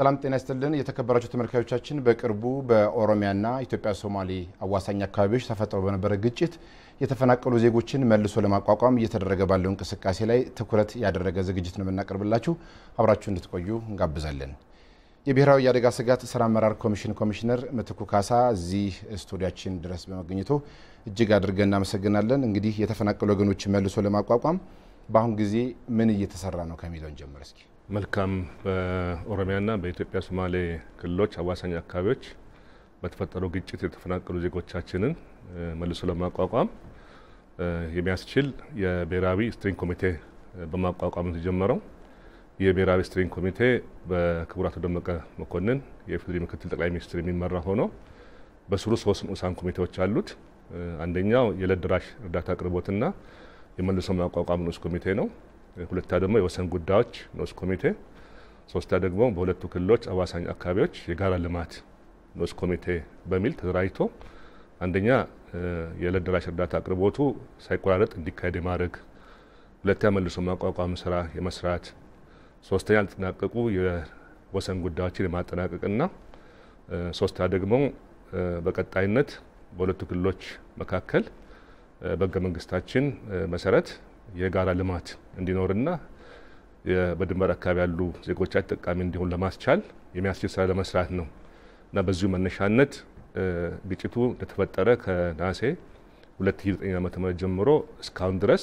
ሰላም ጤና ይስጥልን የተከበራችሁ ተመልካዮቻችን፣ በቅርቡ በኦሮሚያና ኢትዮጵያ ሶማሌ አዋሳኝ አካባቢዎች ተፈጥሮ በነበረ ግጭት የተፈናቀሉ ዜጎችን መልሶ ለማቋቋም እየተደረገ ባለው እንቅስቃሴ ላይ ትኩረት ያደረገ ዝግጅት ነው የምናቀርብላችሁ። አብራችሁ እንድትቆዩ እንጋብዛለን። የብሔራዊ የአደጋ ስጋት ስራ አመራር ኮሚሽን ኮሚሽነር ምትኩ ካሳ እዚህ ስቱዲያችን ድረስ በመገኘቱ እጅግ አድርገን እናመሰግናለን። እንግዲህ የተፈናቀሉ ወገኖችን መልሶ ለማቋቋም በአሁን ጊዜ ምን እየተሰራ ነው ከሚለውን ጀምር እስኪ መልካም በኦሮሚያና በኢትዮጵያ ሶማሌ ክልሎች አዋሳኝ አካባቢዎች በተፈጠሩ ግጭት የተፈናቀሉ ዜጎቻችንን መልሶ ለማቋቋም የሚያስችል የብሔራዊ ስትሪንግ ኮሚቴ በማቋቋም የተጀመረው። የብሔራዊ ስትሪንግ ኮሚቴ በክቡር አቶ ደመቀ መኮንን የፌዴሪ ምክትል ጠቅላይ ሚኒስትር የሚመራ ሆኖ በስሩ ሶስት ንዑሳን ኮሚቴዎች አሉት። አንደኛው የዕለት ደራሽ እርዳታ አቅርቦትና የመልሶ ማቋቋም ንዑስ ኮሚቴ ነው። ሁለታ ደግሞ የወሰን ጉዳዮች ንዑስ ኮሚቴ፣ ሶስታ ደግሞ በሁለቱ ክልሎች አዋሳኝ አካባቢዎች የጋራ ልማት ንዑስ ኮሚቴ በሚል ተደራጅቶ አንደኛ የዕለት ደራሽ እርዳታ አቅርቦቱ ሳይቆራረጥ እንዲካሄድ የማድረግ ሁለተኛ መልሶ ማቋቋም ስራ የመስራት ሶስተኛ ያልተጠናቀቁ የወሰን ጉዳዮችን የማጠናቀቅና ሶስተኛ ደግሞ በቀጣይነት በሁለቱ ክልሎች መካከል በህገ መንግስታችን መሰረት የጋራ ልማት እንዲኖርና በድንበር አካባቢ ያሉ ዜጎቻችን ተጠቃሚ እንዲሆን ለማስቻል የሚያስችል ስራ ለመስራት ነው እና በዚሁ መነሻነት ግጭቱ እንደተፈጠረ ከነሐሴ 2009 ዓ ም ጀምሮ እስካሁን ድረስ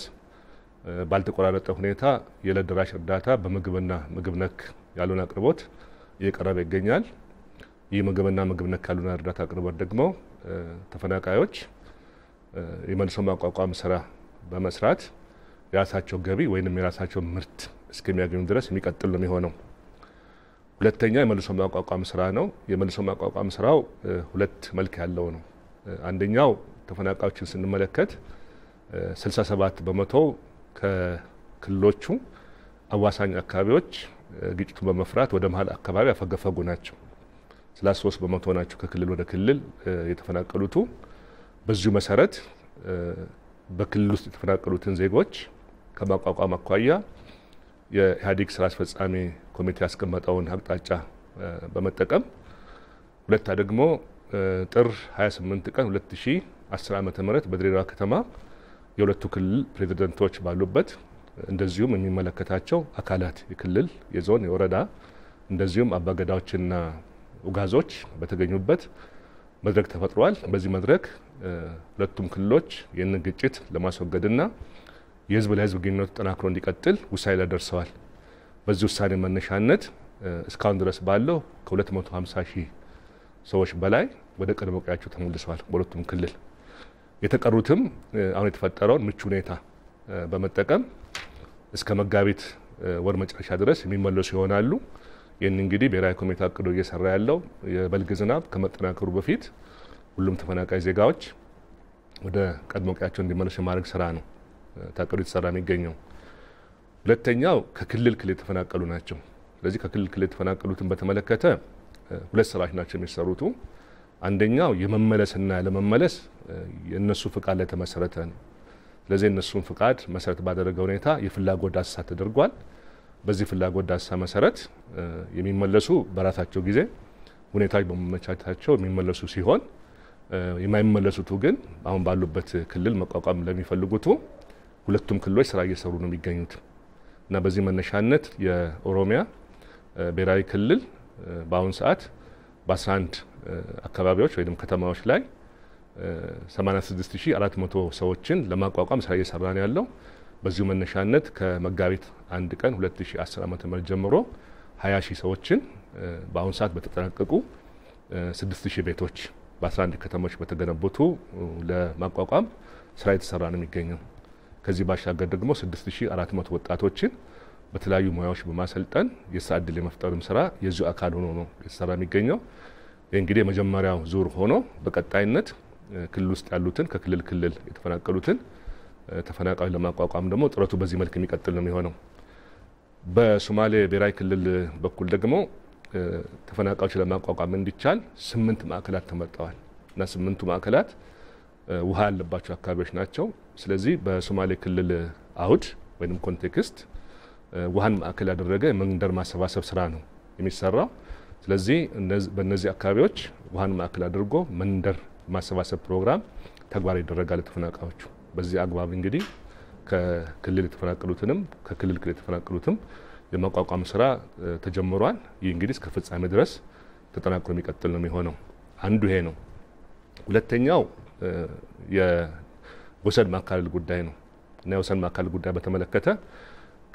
ባልተቆራረጠ ሁኔታ የዕለት ደራሽ እርዳታ በምግብና ምግብ ነክ ያሉን አቅርቦት እየቀረበ ይገኛል። ይህ ምግብና ምግብ ነክ ያሉን እርዳታ አቅርቦት ደግሞ ተፈናቃዮች የመልሶ ማቋቋም ስራ በመስራት የራሳቸው ገቢ ወይም የራሳቸው ምርት እስከሚያገኙ ድረስ የሚቀጥል ነው የሚሆነው። ሁለተኛ የመልሶ ማቋቋም ስራ ነው። የመልሶ ማቋቋም ስራው ሁለት መልክ ያለው ነው። አንደኛው ተፈናቃዮችን ስንመለከት 67 በመቶ ከክልሎቹ አዋሳኝ አካባቢዎች ግጭቱን በመፍራት ወደ መሀል አካባቢ ያፈገፈጉ ናቸው። 33 በመቶ ናቸው ከክልል ወደ ክልል የተፈናቀሉቱ። በዚሁ መሰረት በክልል ውስጥ የተፈናቀሉትን ዜጎች ከማቋቋም አኳያ የኢህአዴግ ስራ አስፈጻሚ ኮሚቴ ያስቀመጠውን አቅጣጫ በመጠቀም ሁለታ ደግሞ ጥር 28 ቀን 2010 ዓ ም በድሬዳዋ ከተማ የሁለቱ ክልል ፕሬዚደንቶች ባሉበት እንደዚሁም የሚመለከታቸው አካላት የክልል፣ የዞን፣ የወረዳ እንደዚሁም አባገዳዎችና ኡጋዞች በተገኙበት መድረክ ተፈጥሯል። በዚህ መድረክ ሁለቱም ክልሎች ይህንን ግጭት ለማስወገድና የህዝብ ለህዝብ ግንኙነቱ ጠናክሮ እንዲቀጥል ውሳኔ ላይ ደርሰዋል። በዚህ ውሳኔ መነሻነት እስካሁን ድረስ ባለው ከ250 ሺህ ሰዎች በላይ ወደ ቀድሞ ቀያቸው ተመልሰዋል በሁለቱም ክልል። የተቀሩትም አሁን የተፈጠረውን ምቹ ሁኔታ በመጠቀም እስከ መጋቢት ወር መጨረሻ ድረስ የሚመለሱ ይሆናሉ። ይህን እንግዲህ ብሔራዊ ኮሚቴ አቅዶ እየሰራ ያለው የበልግ ዝናብ ከመጠናከሩ በፊት ሁሉም ተፈናቃይ ዜጋዎች ወደ ቀድሞ ቀያቸው እንዲመለሱ የማድረግ ስራ ነው። ታቅዶ የተሰራ ነው ይገኘው። ሁለተኛው ከክልል ክልል የተፈናቀሉ ናቸው። ስለዚህ ከክልል ክልል የተፈናቀሉትን በተመለከተ ሁለት ስራዎች ናቸው የሚሰሩቱ። አንደኛው የመመለስና ለመመለስ የእነሱ ፍቃድ ላይ ተመሰረተ ነው። ስለዚህ የእነሱን ፍቃድ መሰረት ባደረገ ሁኔታ የፍላጎት ዳሰሳ ተደርጓል። በዚህ ፍላጎት ዳሰሳ መሰረት የሚመለሱ በራሳቸው ጊዜ ሁኔታዎች በመመቻቸታቸው የሚመለሱ ሲሆን የማይመለሱቱ ግን አሁን ባሉበት ክልል መቋቋም ለሚፈልጉቱ ሁለቱም ክልሎች ስራ እየሰሩ ነው የሚገኙት እና በዚህ መነሻነት የኦሮሚያ ብሔራዊ ክልል በአሁኑ ሰዓት በ11 አካባቢዎች ወይም ከተማዎች ላይ 86400 ሰዎችን ለማቋቋም ስራ እየሰራ ነው ያለው። በዚሁ መነሻነት ከመጋቢት አንድ ቀን 2010 ም ጀምሮ 20 ሺህ ሰዎችን በአሁኑ ሰዓት በተጠናቀቁ 6000 ቤቶች በ11 ከተሞች በተገነቡቱ ለማቋቋም ስራ የተሰራ ነው የሚገኘው። ከዚህ ባሻገር ደግሞ 6400 ወጣቶችን በተለያዩ ሙያዎች በማሰልጠን የስራ እድል የመፍጠርም ስራ የዚሁ አካል ሆኖ ነው የተሰራ የሚገኘው። ይህ እንግዲህ የመጀመሪያው ዙር ሆኖ በቀጣይነት ክልል ውስጥ ያሉትን ከክልል ክልል የተፈናቀሉትን ተፈናቃዮች ለማቋቋም ደግሞ ጥረቱ በዚህ መልክ የሚቀጥል ነው የሚሆነው። በሶማሌ ብሔራዊ ክልል በኩል ደግሞ ተፈናቃዮች ለማቋቋም እንዲቻል ስምንት ማዕከላት ተመርጠዋል እና ስምንቱ ማዕከላት ውሃ ያለባቸው አካባቢዎች ናቸው። ስለዚህ በሶማሌ ክልል አውድ ወይም ኮንቴክስት ውሃን ማዕከል ያደረገ የመንደር ማሰባሰብ ስራ ነው የሚሰራው። ስለዚህ በእነዚህ አካባቢዎች ውሃን ማዕከል አድርጎ መንደር ማሰባሰብ ፕሮግራም ተግባር ይደረጋል ለተፈናቃዮቹ። በዚህ አግባብ እንግዲህ ከክልል የተፈናቀሉትንም ከክልል ክልል የተፈናቀሉትም የማቋቋም ስራ ተጀምሯል። ይህ እንግዲህ እስከ ፍጻሜ ድረስ ተጠናክሮ የሚቀጥል ነው የሚሆነው። አንዱ ይሄ ነው። ሁለተኛው የወሰን ማካለል ጉዳይ ነው እና የወሰን ማካለል ጉዳይ በተመለከተ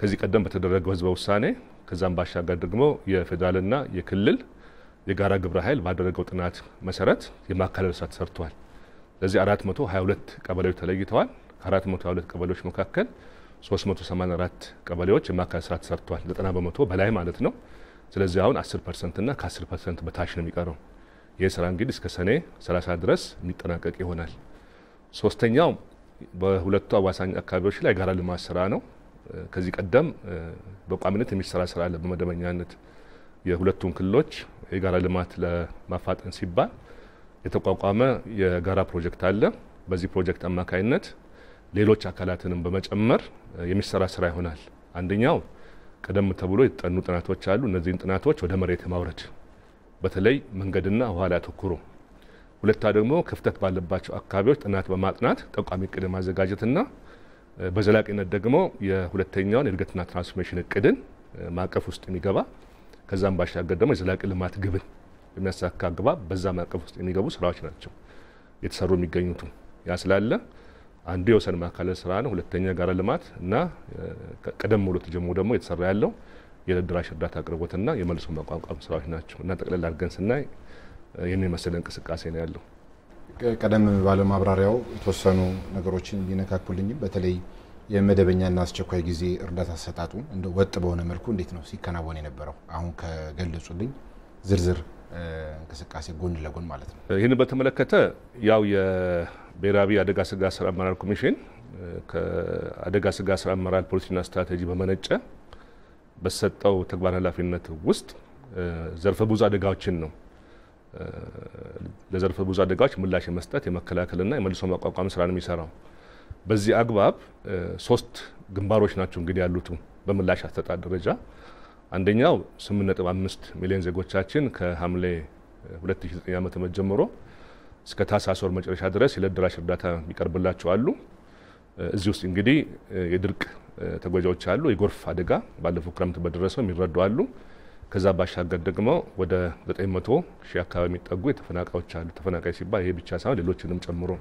ከዚህ ቀደም በተደረገው ህዝበ ውሳኔ ከዛም ባሻገር ደግሞ የፌዴራልና የክልል የጋራ ግብረ ኃይል ባደረገው ጥናት መሰረት የማካለል ስራ ተሰርቷል። ለዚህ 422 ቀበሌዎች ተለይተዋል። ከ422 ቀበሌዎች መካከል 384 ቀበሌዎች የማካለል ስራ ተሰርቷል። 90 በመቶ በላይ ማለት ነው። ስለዚህ አሁን 10 ፐርሰንትና ከ10 ፐርሰንት በታች ነው የሚቀረው። ይህ ስራ እንግዲህ እስከ ሰኔ 30 ድረስ የሚጠናቀቅ ይሆናል። ሶስተኛው በሁለቱ አዋሳኝ አካባቢዎች ላይ የጋራ ልማት ስራ ነው። ከዚህ ቀደም በቋሚነት የሚሰራ ስራ አለ። በመደበኛነት የሁለቱን ክልሎች የጋራ ልማት ለማፋጠን ሲባል የተቋቋመ የጋራ ፕሮጀክት አለ። በዚህ ፕሮጀክት አማካይነት ሌሎች አካላትንም በመጨመር የሚሰራ ስራ ይሆናል። አንደኛው ቀደም ተብሎ የተጠኑ ጥናቶች አሉ። እነዚህን ጥናቶች ወደ መሬት ማውረድ በተለይ መንገድና ውሃ ላይ አተኩሮ፣ ሁለታ ደግሞ ክፍተት ባለባቸው አካባቢዎች ጥናት በማጥናት ጠቋሚ እቅድ ማዘጋጀትና በዘላቂነት ደግሞ የሁለተኛውን የእድገትና ትራንስፎርሜሽን እቅድን ማዕቀፍ ውስጥ የሚገባ ከዛም ባሻገር ደግሞ የዘላቂ ልማት ግብን የሚያሳካ አግባብ በዛ ማዕቀፍ ውስጥ የሚገቡ ስራዎች ናቸው የተሰሩ የሚገኙትም። ያ ስላለ አንዱ የወሰን ማካለል ስራ ነው። ሁለተኛ ጋራ ልማት እና ቀደም ብሎ ተጀምሮ ደግሞ የተሰራ ያለው የደራሽ እርዳታ አቅርቦትና የመልሶ ማቋቋም ስራዎች ናቸው እና ጠቅላላ አድርገን ስናይ የመሰለ እንቅስቃሴ ነው ያለው። ቀደም ባለ ማብራሪያው የተወሰኑ ነገሮችን ቢነካኩልኝም በተለይ የመደበኛና አስቸኳይ ጊዜ እርዳታ አሰጣጡ እንደ ወጥ በሆነ መልኩ እንዴት ነው ሲከናወን የነበረው? አሁን ከገለጹልኝ ዝርዝር እንቅስቃሴ ጎን ለጎን ማለት ነው። ይህን በተመለከተ ያው የብሔራዊ አደጋ ስጋት ስራ አመራር ኮሚሽን ከአደጋ ስጋት ስራ አመራር ፖሊሲና ስትራቴጂ በመነጨ በሰጠው ተግባር ኃላፊነት ውስጥ ዘርፈ ብዙ አደጋዎችን ነው ለዘርፈ ብዙ አደጋዎች ምላሽ የመስጠት የመከላከልና የመልሶ ማቋቋም ስራ ነው የሚሰራው። በዚህ አግባብ ሶስት ግንባሮች ናቸው እንግዲህ ያሉት በምላሽ አሰጣጥ ደረጃ አንደኛው 8.5 ሚሊዮን ዜጎቻችን ከሐምሌ 2009 ዓ.ም ጀምሮ እስከ ታህሳስ ወር መጨረሻ ድረስ የዕለት ደራሽ እርዳታ አሉ። እዚህ ውስጥ እንግዲህ የድርቅ ተጎጂዎች አሉ። የጎርፍ አደጋ ባለፈው ክረምት በደረሰው የሚረዱ አሉ። ከዛ ባሻገር ደግሞ ወደ 900 ሺህ አካባቢ የሚጠጉ የተፈናቃዮች አሉ። ተፈናቃይ ሲባል ይሄ ብቻ ሳይሆን ሌሎችንም ጨምሮ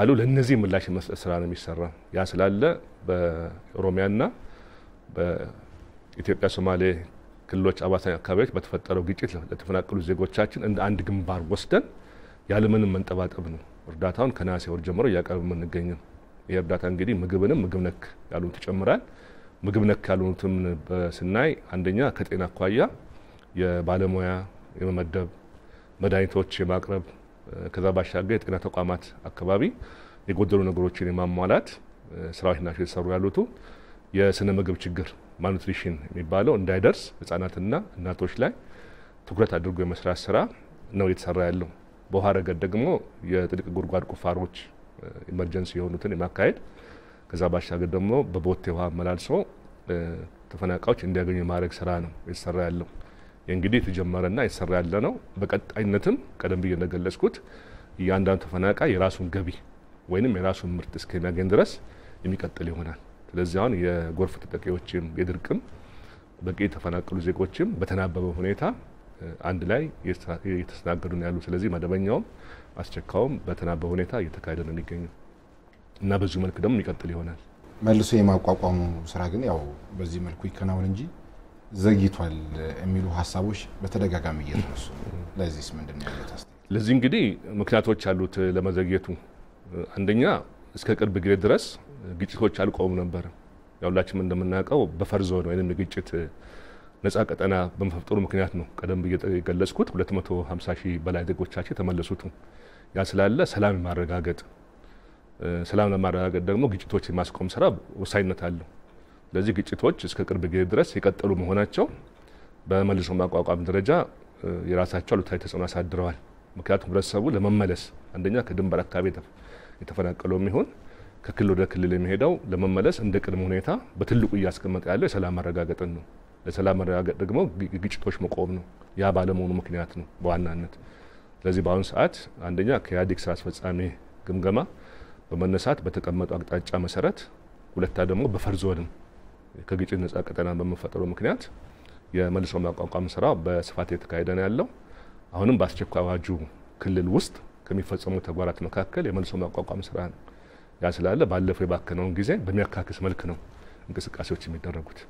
አሉ። ለእነዚህ ምላሽ የመስጠት ስራ ነው የሚሰራ። ያ ስላለ በኦሮሚያና በኢትዮጵያ ሶማሌ ክልሎች አዋሳኝ አካባቢዎች በተፈጠረው ግጭት ለተፈናቀሉ ዜጎቻችን እንደ አንድ ግንባር ወስደን ያለምንም መንጠባጠብ ነው እርዳታውን ከነሐሴ ወር ጀምሮ እያቀረብ የምንገኘው። ይህ እርዳታ እንግዲህ ምግብንም ምግብ ነክ ያሉት ይጨምራል። ምግብ ነክ ያሉትም ስናይ አንደኛ ከጤና አኳያ የባለሙያ የመመደብ መድኃኒቶች የማቅረብ ከዛ ባሻገር የጤና ተቋማት አካባቢ የጎደሉ ነገሮችን የማሟላት ስራዎች ናቸው የተሰሩ ያሉቱ። የስነ ምግብ ችግር ማልኑትሪሽን የሚባለው እንዳይደርስ ህጻናትና እናቶች ላይ ትኩረት አድርጎ የመስራት ስራ ነው እየተሰራ ያለው። በውሃ ረገድ ደግሞ የጥልቅ ጉድጓድ ቁፋሮች ኢመርጀንሲ የሆኑትን የማካሄድ ከዛ ባሻገር ደግሞ በቦቴ ውሃ አመላልሶ ተፈናቃዮች እንዲያገኙ የማድረግ ስራ ነው የተሰራ ያለው። እንግዲህ የተጀመረና የተሰራ ያለ ነው። በቀጣይነትም ቀደም ብዬ እንደገለጽኩት እያንዳንዱ ተፈናቃይ የራሱን ገቢ ወይም የራሱን ምርት እስከሚያገኝ ድረስ የሚቀጥል ይሆናል። ስለዚህ አሁን የጎርፍ ተጠቂዎችም የድርቅም በቂ የተፈናቀሉ ዜጎችም በተናበበ ሁኔታ አንድ ላይ እየተስተናገዱ ነው ያሉ። ስለዚህ መደበኛውም አስቸካውም በተናበ ሁኔታ እየተካሄደ ነው የሚገኘው እና በዚሁ መልክ ደግሞ የሚቀጥል ይሆናል። መልሶ የማቋቋሙ ስራ ግን ያው በዚህ መልኩ ይከናወን እንጂ ዘግይቷል የሚሉ ሀሳቦች በተደጋጋሚ እየተነሱ ለዚህስ ምንድን ነው ለዚህ እንግዲህ ምክንያቶች አሉት ለመዘግየቱ። አንደኛ እስከ ቅርብ ጊዜ ድረስ ግጭቶች አልቆሙ ነበር። ያሁላችንም እንደምናውቀው በፈር ዞን ወይም የግጭት ነፃ ቀጠና በመፈጠሩ ምክንያት ነው። ቀደም ብዬ የገለጽኩት 250 ሺህ በላይ ዜጎቻችን የተመለሱት። ያ ስላለ ሰላም የማረጋገጥ ሰላም ለማረጋገጥ ደግሞ ግጭቶች የማስቆም ስራ ወሳኝነት አለው። ስለዚህ ግጭቶች እስከ ቅርብ ጊዜ ድረስ የቀጠሉ መሆናቸው በመልሶ ማቋቋም ደረጃ የራሳቸው አሉታዊ ተጽዕኖ አሳድረዋል። ምክንያቱም ህብረተሰቡ ለመመለስ አንደኛ ከድንበር አካባቢ የተፈናቀለው የሚሆን ከክልል ወደ ክልል የሚሄደው ለመመለስ እንደ ቅድመ ሁኔታ በትልቁ እያስቀመጠ ያለው የሰላም ማረጋገጥን ነው። ለሰላም መረጋገጥ ደግሞ ግጭቶች መቆም ነው። ያ ባለመሆኑ ምክንያት ነው በዋናነት። ስለዚህ በአሁኑ ሰዓት አንደኛ ከኢህአዴግ ስራ አስፈጻሚ ግምገማ በመነሳት በተቀመጡ አቅጣጫ መሰረት፣ ሁለታ ደግሞ በፈርዞንም ከግጭት ነጻ ቀጠና በመፈጠሩ ምክንያት የመልሶ ማቋቋም ስራ በስፋት የተካሄደ ነው ያለው። አሁንም በአስቸኳይ አዋጁ ክልል ውስጥ ከሚፈጸሙ ተግባራት መካከል የመልሶ ማቋቋም ስራ ነው። ያ ስላለ ባለፈው የባከነውን ጊዜ በሚያካክስ መልክ ነው እንቅስቃሴዎች የሚደረጉት።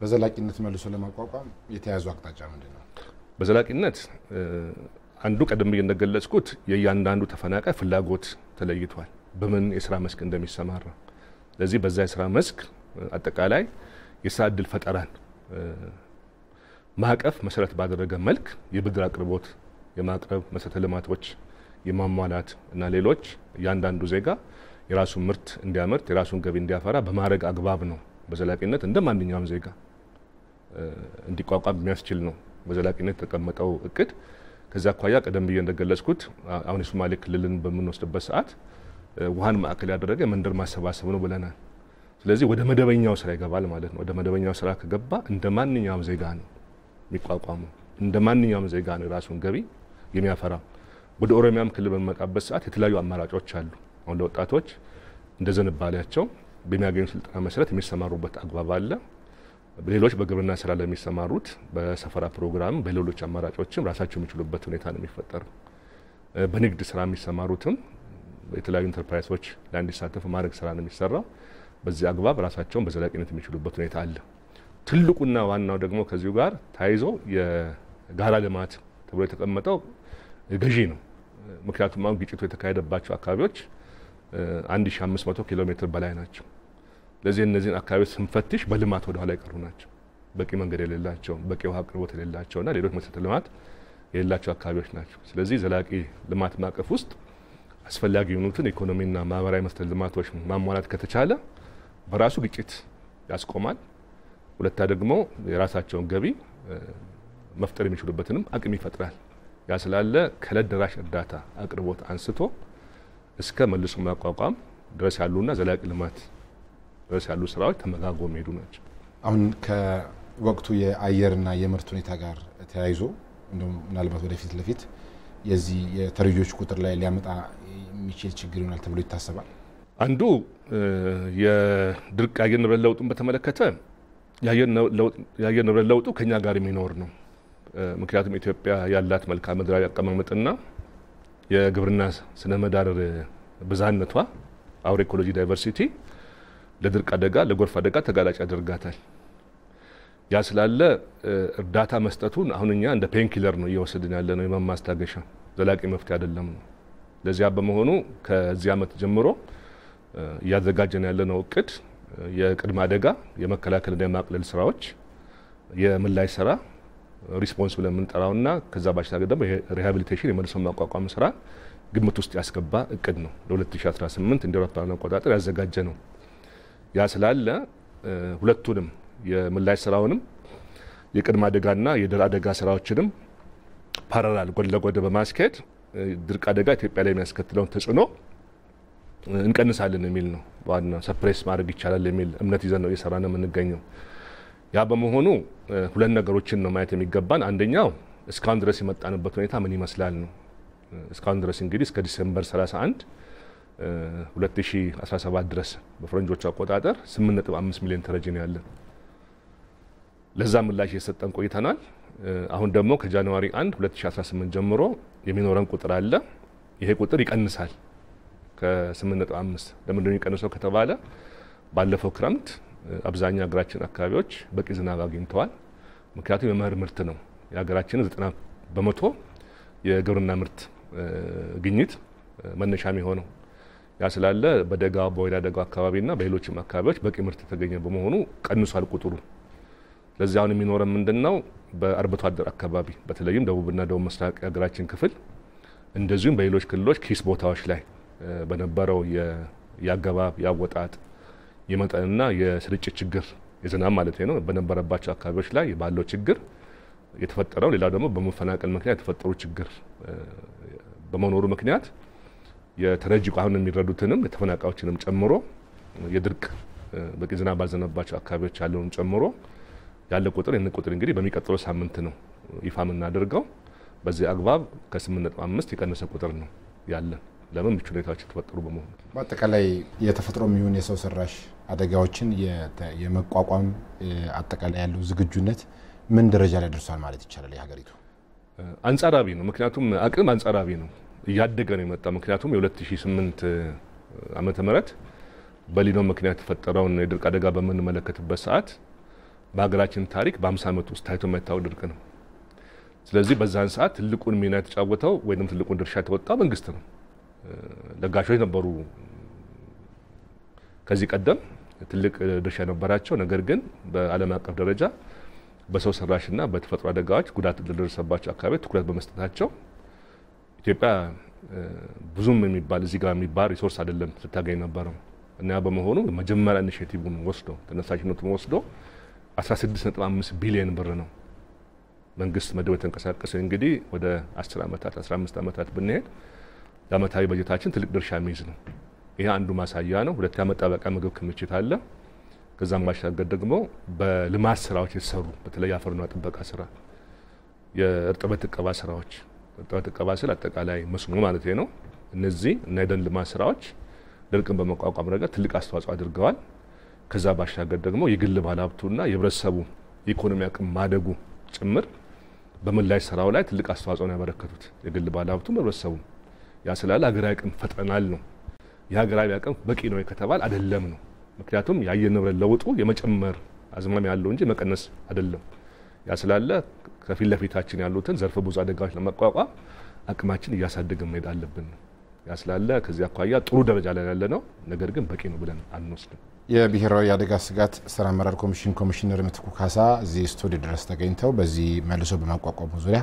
በዘላቂነት መልሶ ለማቋቋም የተያዙ አቅጣጫ ምንድን ነው? በዘላቂነት አንዱ ቀደም ብዬ እንደገለጽኩት የእያንዳንዱ ተፈናቃይ ፍላጎት ተለይቷል፣ በምን የስራ መስክ እንደሚሰማራ። ለዚህ በዛ የስራ መስክ አጠቃላይ የስራ እድል ፈጠራን ማዕቀፍ መሰረት ባደረገ መልክ የብድር አቅርቦት የማቅረብ መሰረተ ልማቶች የማሟላት እና ሌሎች እያንዳንዱ ዜጋ የራሱን ምርት እንዲያመርት የራሱን ገቢ እንዲያፈራ በማድረግ አግባብ ነው በዘላቂነት እንደ ማንኛውም ዜጋ እንዲቋቋም የሚያስችል ነው በዘላቂነት የተቀመጠው እቅድ። ከዚያ አኳያ ቀደም ብዬ እንደገለጽኩት አሁን የሶማሌ ክልልን በምንወስድበት ሰዓት ውሃን ማዕከል ያደረገ መንደር ማሰባሰብ ነው ብለናል። ስለዚህ ወደ መደበኛው ስራ ይገባል ማለት ነው። ወደ መደበኛው ስራ ከገባ እንደ ማንኛውም ዜጋ ነው የሚቋቋመው፣ እንደ ማንኛውም ዜጋ ነው የራሱን ገቢ የሚያፈራው። ወደ ኦሮሚያም ክልል በሚመጣበት ሰዓት የተለያዩ አማራጮች አሉ። አሁን ለወጣቶች እንደ ዘንባሌያቸው በሚያገኙ ስልጠና መሰረት የሚሰማሩበት አግባብ አለ። ሌሎች በግብርና ስራ ለሚሰማሩት በሰፈራ ፕሮግራም በሌሎች አማራጮችም ራሳቸው የሚችሉበት ሁኔታ ነው የሚፈጠረው። በንግድ ስራ የሚሰማሩትም የተለያዩ ኢንተርፕራይሶች ላይ እንዲሳተፉ ማድረግ ስራ ነው የሚሰራው። በዚህ አግባብ ራሳቸውን በዘላቂነት የሚችሉበት ሁኔታ አለ። ትልቁና ዋናው ደግሞ ከዚሁ ጋር ተያይዞ የጋራ ልማት ተብሎ የተቀመጠው ገዢ ነው። ምክንያቱም አሁን ግጭቱ የተካሄደባቸው አካባቢዎች 1500 ኪሎ ሜትር በላይ ናቸው። ለዚህ እነዚህን አካባቢዎች ስንፈትሽ በልማት ወደኋላ የቀሩ ናቸው። በቂ መንገድ የሌላቸው፣ በቂ ውሃ አቅርቦት የሌላቸውና ሌሎች መሰረተ ልማት የሌላቸው አካባቢዎች ናቸው። ስለዚህ ዘላቂ ልማት ማዕቀፍ ውስጥ አስፈላጊ የሆኑትን ኢኮኖሚና ማህበራዊ መሰረተ ልማቶች ማሟላት ከተቻለ በራሱ ግጭት ያስቆማል። ሁለታ ደግሞ የራሳቸውን ገቢ መፍጠር የሚችሉበትንም አቅም ይፈጥራል። ያ ስላለ ከዕለት ደራሽ እርዳታ አቅርቦት አንስቶ እስከ መልሶ ማቋቋም ድረስ ያሉና ዘላቂ ልማት ድረስ ያሉ ስራዎች ተመጋግበው የሚሄዱ ናቸው። አሁን ከወቅቱ የአየርና የምርት ሁኔታ ጋር ተያይዞ እንዲሁም ምናልባት ወደፊት ለፊት የዚህ የተረጂዎች ቁጥር ላይ ሊያመጣ የሚችል ችግር ይሆናል ተብሎ ይታሰባል። አንዱ የድርቅ የአየር ንብረት ለውጡን በተመለከተ የአየር ንብረት ለውጡ ከኛ ጋር የሚኖር ነው። ምክንያቱም ኢትዮጵያ ያላት መልክዓ ምድራዊ አቀማመጥና የግብርና ስነ ምህዳር ብዛነቷ አውር ኢኮሎጂ ዳይቨርሲቲ ለድርቅ አደጋ፣ ለጎርፍ አደጋ ተጋላጭ ያደርጋታል። ያ ስላለ እርዳታ መስጠቱን አሁን እኛ እንደ ፔንኪለር ነው እየወሰድን ያለ ነው፣ የህመም ማስታገሻ ዘላቂ መፍትሄ አይደለም ነው። ለዚያ በመሆኑ ከዚህ ዓመት ጀምሮ እያዘጋጀን ነው እቅድ የቅድመ አደጋ የመከላከልና የማቅለል ስራዎች፣ የምላሽ ስራ ሪስፖንስ ብለን የምንጠራውና ከዛ ባሻገር ደግሞ ሪሃቢሊቴሽን የመልሶ ማቋቋም ስራ ግምት ውስጥ ያስገባ እቅድ ነው። ለ2018 እንደ አውሮፓውያን አቆጣጠር ያዘጋጀ ነው። ያ ስላለ ሁለቱንም የምላሽ ስራውንም የቅድመ አደጋና የድር አደጋ ስራዎችንም ፓራላል ጎን ለጎን በማስኬድ ድርቅ አደጋ ኢትዮጵያ ላይ የሚያስከትለውን ተጽዕኖ እንቀንሳለን የሚል ነው ዋና ሰፕሬስ ማድረግ ይቻላል የሚል እምነት ይዘን ነው እየሰራ ነው የምንገኘው። ያ በመሆኑ ሁለት ነገሮችን ነው ማየት የሚገባን። አንደኛው እስካሁን ድረስ የመጣንበት ሁኔታ ምን ይመስላል ነው። እስካሁን ድረስ እንግዲህ እስከ ዲሴምበር 31 2017 ድረስ በፈረንጆቹ አቆጣጠር 8.5 ሚሊዮን ተረጂ ነው ያለን። ለዛ ምላሽ የሰጠን ቆይተናል። አሁን ደግሞ ከጃንዋሪ 1 2018 ጀምሮ የሚኖረን ቁጥር አለ። ይሄ ቁጥር ይቀንሳል። ከ8.5 ለምንድነው የሚቀንሰው ከተባለ ባለፈው ክረምት አብዛኛው የሀገራችን አካባቢዎች በቂ ዝናብ አግኝተዋል። ምክንያቱም የመኸር ምርት ነው የሀገራችን 90 በመቶ የግብርና ምርት ግኝት መነሻ የሆነው ያ ስላለ በደጋ በወይና ደጋ አካባቢና በሌሎችም አካባቢዎች በቂ ምርት የተገኘ በመሆኑ ቀንሷል ቁጥሩ። ስለዚህ አሁን የሚኖረን ምንድን ነው? በአርብቶ አደር አካባቢ በተለይም ደቡብና ደቡብ ምስራቅ የሀገራችን ክፍል እንደዚሁም በሌሎች ክልሎች ኪስ ቦታዎች ላይ በነበረው የአገባብ የአወጣጥ የመጠንና የስርጭት ችግር የዝናብ ማለት ነው በነበረባቸው አካባቢዎች ላይ ባለው ችግር የተፈጠረው ሌላው ደግሞ በመፈናቀል ምክንያት የተፈጠሩ ችግር በመኖሩ ምክንያት የተረጂ አሁን የሚረዱትንም የተፈናቃዮችንም ጨምሮ የድርቅ በቂ ዝናብ ባልዘነበባቸው አካባቢዎች ያለውን ጨምሮ ያለ ቁጥር ይህን ቁጥር እንግዲህ በሚቀጥለው ሳምንት ነው ይፋ የምናደርገው። በዚህ አግባብ ከ8.5 የቀነሰ ቁጥር ነው ያለን። ለምን ምቹ ሁኔታዎች የተፈጠሩ በመሆኑ በአጠቃላይ የተፈጥሮ የሚሆን የሰው ሰራሽ አደጋዎችን የመቋቋም አጠቃላይ ያለው ዝግጁነት ምን ደረጃ ላይ ደርሷል ማለት ይቻላል? የሀገሪቱ አንጻራዊ ነው። ምክንያቱም አቅም አንጻራዊ ነው። እያደገ ነው የመጣ። ምክንያቱም የ2008 ዓመተ ምህረት በሊኖ ምክንያት የተፈጠረውን የድርቅ አደጋ በምንመለከትበት ሰዓት በሀገራችን ታሪክ በ50 ዓመት ውስጥ ታይቶ የማይታወቅ ድርቅ ነው። ስለዚህ በዛን ሰዓት ትልቁን ሚና የተጫወተው ወይም ትልቁን ድርሻ የተወጣ መንግስት ነው። ለጋሾች ነበሩ ከዚህ ቀደም ትልቅ ድርሻ ነበራቸው። ነገር ግን በዓለም አቀፍ ደረጃ በሰው ሰራሽና በተፈጥሮ አደጋዎች ጉዳት ለደረሰባቸው አካባቢ ትኩረት በመስጠታቸው ኢትዮጵያ ብዙም የሚባል እዚህ ጋር የሚባል ሪሶርስ አይደለም ስታገኝ ነበረው እና በመሆኑ መጀመሪያ ኢኒሽቲቭን ወስዶ ተነሳሽነቱን ወስዶ 16.5 ቢሊዮን ብር ነው መንግስት መድቦ የተንቀሳቀሰ። እንግዲህ ወደ 10 ዓመታት 15 ዓመታት ብንሄድ ለአመታዊ በጀታችን ትልቅ ድርሻ የሚይዝ ነው። ይሄ አንዱ ማሳያ ነው። ሁለት መጣበቃ ምግብ ክምችት አለ። ከዛም ባሻገር ደግሞ በልማት ስራዎች የተሰሩ በተለይ አፈርና ጥበቃ ስራ፣ የእርጥበት እቀባ ስራዎች እፅዋት እቀባ ስል አጠቃላይ መስኖ ማለት ነው። እነዚህ እና የደን ልማት ስራዎች ድርቅን በመቋቋም ረገድ ትልቅ አስተዋጽኦ አድርገዋል። ከዛ ባሻገር ደግሞ የግል ባለሀብቱና የህብረተሰቡ የኢኮኖሚ አቅም ማደጉ ጭምር በምላሽ ስራው ላይ ትልቅ አስተዋጽኦ ነው ያበረከቱት የግል ባለሀብቱም ህብረተሰቡም። ያ ስላለ ሀገራዊ አቅም ፈጥረናል ነው። የሀገራዊ አቅም በቂ ነው ከተባል አይደለም ነው። ምክንያቱም የአየር ንብረት ለውጡ የመጨመር አዝማሚያ ያለው እንጂ መቀነስ አይደለም። ያ ስላለ ከፊት ለፊታችን ያሉትን ዘርፈ ብዙ አደጋዎች ለመቋቋም አቅማችን እያሳደግን መሄድ አለብን። ያ ስላለ ከዚህ አኳያ ጥሩ ደረጃ ላይ ያለ ነው፣ ነገር ግን በቂ ነው ብለን አንወስድም። የብሔራዊ የአደጋ ስጋት ስራ አመራር ኮሚሽን ኮሚሽነር ምትኩ ካሳ እዚህ ስቱዲዮ ድረስ ተገኝተው በዚህ መልሶ በማቋቋሙ ዙሪያ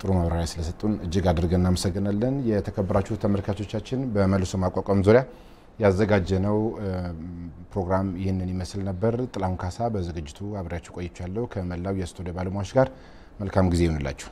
ጥሩ ማብራሪያ ስለሰጡን እጅግ አድርገን እናመሰግናለን። የተከበራችሁ ተመልካቾቻችን በመልሶ ማቋቋም ዙሪያ ያዘጋጀነው ፕሮግራም ይህንን ይመስል ነበር። ጥላሁን ካሳ በዝግጅቱ አብሬያችሁ ቆይቻለሁ። ከመላው የስቱዲዮ ባለሙያዎች ጋር መልካም ጊዜ ይሆንላችሁ።